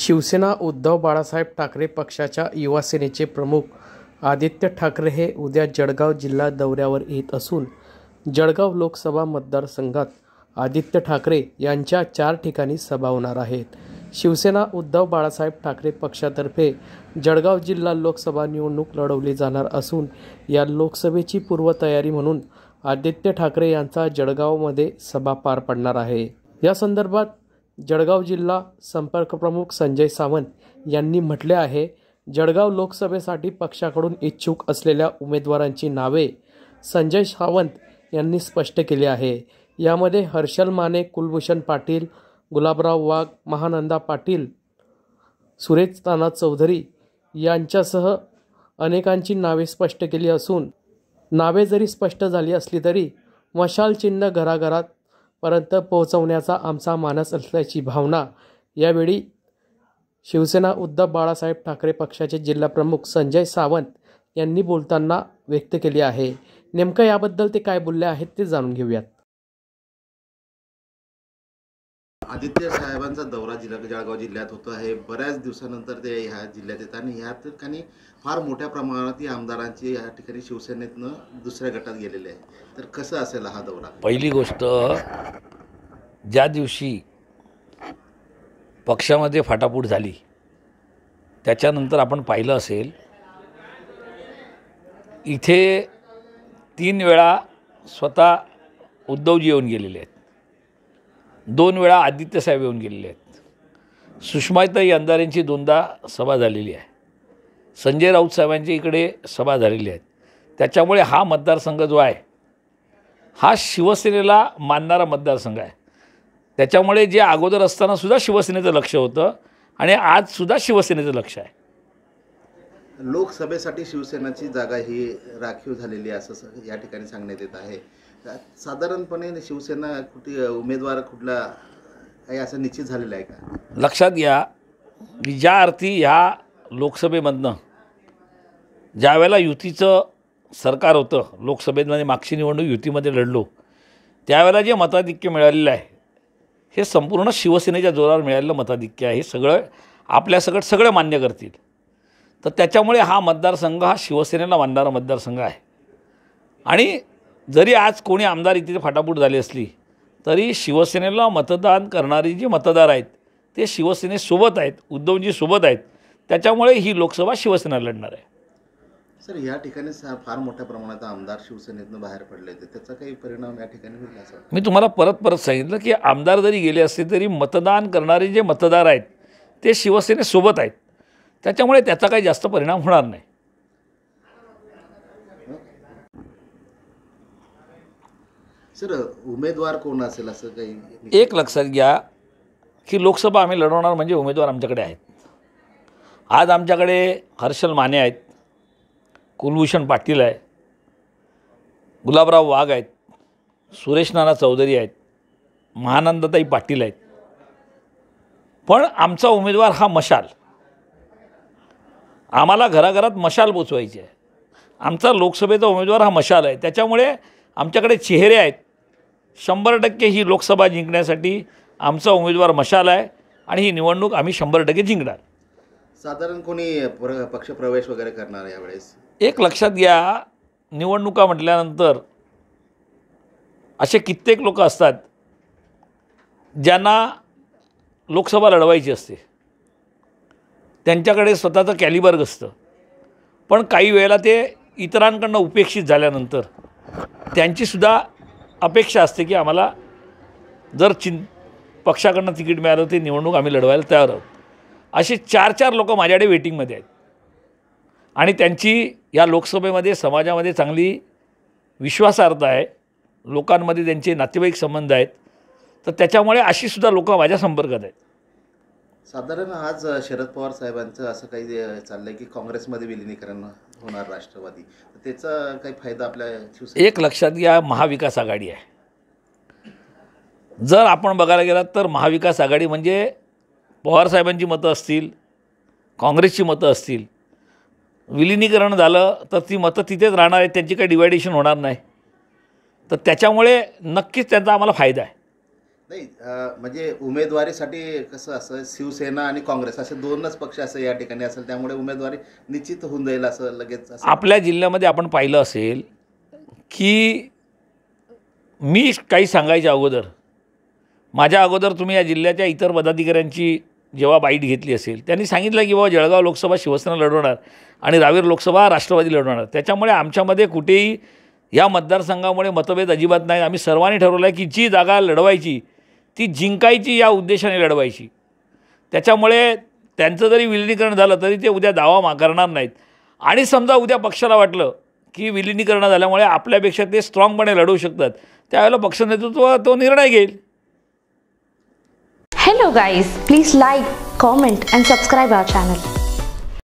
शिवसेना उद्धव बाळासाहेब ठाकरे पक्षाच्या युवासेनेचे प्रमुख आदित्य ठाकरे हे उद्या जळगाव जिल्हा दौऱ्यावर येत असून जळगाव लोकसभा मतदारसंघात आदित्य ठाकरे यांच्या चार ठिकाणी सभा होणार आहेत शिवसेना उद्धव बाळासाहेब ठाकरे पक्षातर्फे जळगाव जिल्हा लोकसभा निवडणूक लढवली जाणार असून या लोकसभेची पूर्वतयारी म्हणून आदित्य ठाकरे यांचा जळगावमध्ये सभा पार पडणार आहे या संदर्भात जळगाव जिल्हा संपर्कप्रमुख संजय सावंत यांनी म्हटले आहे जळगाव लोकसभेसाठी पक्षाकडून इच्छुक असलेल्या उमेदवारांची नावे संजय सावंत यांनी स्पष्ट केली आहे यामध्ये हर्षल माने कुलभूषण पाटील गुलाबराव वाघ महानंदा पाटील सुरेश ताना चौधरी यांच्यासह अनेकांची नावे स्पष्ट केली असून नावे जरी स्पष्ट झाली असली तरी मशाल चिन्ह घराघरात पर्यंत पोहोचवण्याचा आमचा मानस असल्याची भावना यावेळी शिवसेना उद्धव बाळासाहेब ठाकरे पक्षाचे जिल्हाप्रमुख संजय सावंत यांनी बोलताना व्यक्त केली आहे नेमकं याबद्दल ते काय बोलले आहेत ते जाणून घेऊयात आदित्य साहेबांचा दौरा जिल्हा जळगाव जिल्ह्यात होतो आहे बऱ्याच दिवसानंतर ते ह्या जिल्ह्यात येतात आणि ह्या ठिकाणी फार मोठ्या प्रमाणात या आमदारांची या ठिकाणी शिवसेनेतनं दुसऱ्या गटात गेलेले आहे तर कसं असेल हा दौरा पहिली गोष्ट ज्या दिवशी पक्षामध्ये फाटाफूट झाली त्याच्यानंतर आपण पाहिलं असेल इथे तीन वेळा स्वतः उद्धवजी येऊन गेलेले आहेत दोन वेळा आदित्यसाहेब येऊन गेलेले आहेत सुषमाताई अंधारेंची दोनदा सभा झालेली आहे संजय राऊत साहेबांच्या इकडे सभा झालेली आहेत त्याच्यामुळे हा मतदारसंघ जो आहे हा शिवसेनेला मानणारा मतदारसंघ आहे त्याच्यामुळे जे अगोदर असताना सुद्धा शिवसेनेचं लक्ष होतं आणि आज सुद्धा शिवसेनेचं लक्ष आहे लोकसभेसाठी शिवसेनाची जागा ही राखीव झालेली असं या ठिकाणी सांगण्यात येत आहे साधारणपणे शिवसेना कुठे उमेदवार कुठला काही असं निश्चित झालेलं आहे का लक्षात घ्या की ज्या अर्थी ह्या लोकसभेमधनं ज्या वेळेला युतीचं सरकार होतं लोकसभेमध्ये म्हणजे मागची निवडणूक युतीमध्ये लढलो त्यावेळेला जे मताधिक्य मिळालेलं आहे हे संपूर्ण शिवसेनेच्या जोरावर मिळालेलं मताधिक्य आहे हे सगळं आपल्यासकट सगळं मान्य करतील तर त्याच्यामुळे हा मतदारसंघ हा शिवसेनेला मानणारा मतदारसंघ आहे आणि जरी आज कोणी आमदार इथे फाटाफूट झाली असली तरी शिवसेनेला मतदान करणारी जी मतदार आहेत ते शिवसेनेसोबत आहेत उद्धवजी सोबत आहेत त्याच्यामुळे ही लोकसभा शिवसेना लढणार आहे सर या ठिकाणी फार मोठ्या प्रमाणात आमदार शिवसेनेतनं बाहेर पडले होते त्याचा काही परिणाम या ठिकाणी होईल असं मी तुम्हाला परत परत सांगितलं की आमदार जरी गेले असले तरी मतदान करणारे जे मतदार आहेत ते शिवसेनेसोबत आहेत त्याच्यामुळे त्याचा काही जास्त परिणाम होणार नाही सर उमेदवार कोण असेल असं काही एक लक्षात घ्या की लोकसभा आम्ही लढवणार म्हणजे उमेदवार आमच्याकडे आहेत आज आमच्याकडे हर्षल माने आहेत कुलभूषण पाटील आहे गुलाबराव वाघ आहेत सुरेश नाना चौधरी आहेत महानंदताई पाटील आहेत पण आमचा उमेदवार हा मशाल आम्हाला घराघरात मशाल पोचवायची आहे आमचा लोकसभेचा उमेदवार हा मशाल आहे त्याच्यामुळे आमच्याकडे चेहरे आहेत शंभर टक्के ही लोकसभा जिंकण्यासाठी आमचा उमेदवार मशाल आहे आणि ही निवडणूक आम्ही शंभर टक्के जिंकणार साधारण कोणी पक्षप्रवेश वगैरे करणार यावेळेस एक लक्षात घ्या निवडणुका म्हटल्यानंतर असे कित्येक लोक असतात ज्यांना लोकसभा लढवायची असते त्यांच्याकडे स्वतःचं कॅलिबर्ग असतं पण काही वेळेला ते इतरांकडनं उपेक्षित झाल्यानंतर त्यांचीसुद्धा अपेक्षा असते की आम्हाला जर चिं पक्षाकडनं तिकीट मिळालं ते निवडणूक आम्ही लढवायला तयार आहोत असे चार चार लोक माझ्याकडे वेटिंगमध्ये आहेत आणि त्यांची या लोकसभेमध्ये समाजामध्ये चांगली विश्वासार्हता आहे लोकांमध्ये त्यांचे नातेवाईक संबंध आहेत तर त्याच्यामुळे अशी सुद्धा लोक माझ्या संपर्कात आहेत साधारण आज शरद पवार साहेबांचं असं काही चाललंय की काँग्रेसमध्ये विलिनीकरण होणार राष्ट्रवादी त्याचा काही फायदा आपल्या एक लक्षात घ्या महाविकास आघाडी आहे जर आपण बघायला गेलात तर महाविकास आघाडी म्हणजे पवारसाहेबांची मतं असतील काँग्रेसची मतं असतील विलिनीकरण झालं तर ती मतं तिथेच राहणार आहेत त्यांची काही डिवायडेशन होणार नाही तर त्याच्यामुळे नक्कीच त्यांचा आम्हाला फायदा आहे नाही म्हणजे उमेदवारीसाठी कसं असं शिवसेना आणि काँग्रेस असे दोनच पक्ष असं या ठिकाणी असेल त्यामुळे उमेदवारी निश्चित होऊन जाईल असं लगेच आपल्या जिल्ह्यामध्ये आपण पाहिलं असेल की मी काही सांगायच्या अगोदर माझ्या अगोदर तुम्ही या जिल्ह्याच्या इतर पदाधिकाऱ्यांची जेव्हा बाईट घेतली असेल त्यांनी सांगितलं की बाबा जळगाव लोकसभा शिवसेना लढवणार आणि रावेर लोकसभा राष्ट्रवादी लढवणार त्याच्यामुळे आमच्यामध्ये कुठेही या मतदारसंघामुळे मतभेद अजिबात नाही आम्ही सर्वांनी ठरवलं आहे की जी जागा लढवायची ती जिंकायची या उद्देशाने लढवायची त्याच्यामुळे त्यांचं जरी विलिनीकरण झालं तरी ते उद्या दावा करणार नाहीत आणि समजा उद्या पक्षाला वाटलं की विलिनीकरण झाल्यामुळे आपल्यापेक्षा ते स्ट्रॉंगपणे लढवू शकतात त्यावेळेला पक्षनेतृत्व तो निर्णय घेईल Hello guys, please like, comment and subscribe our channel.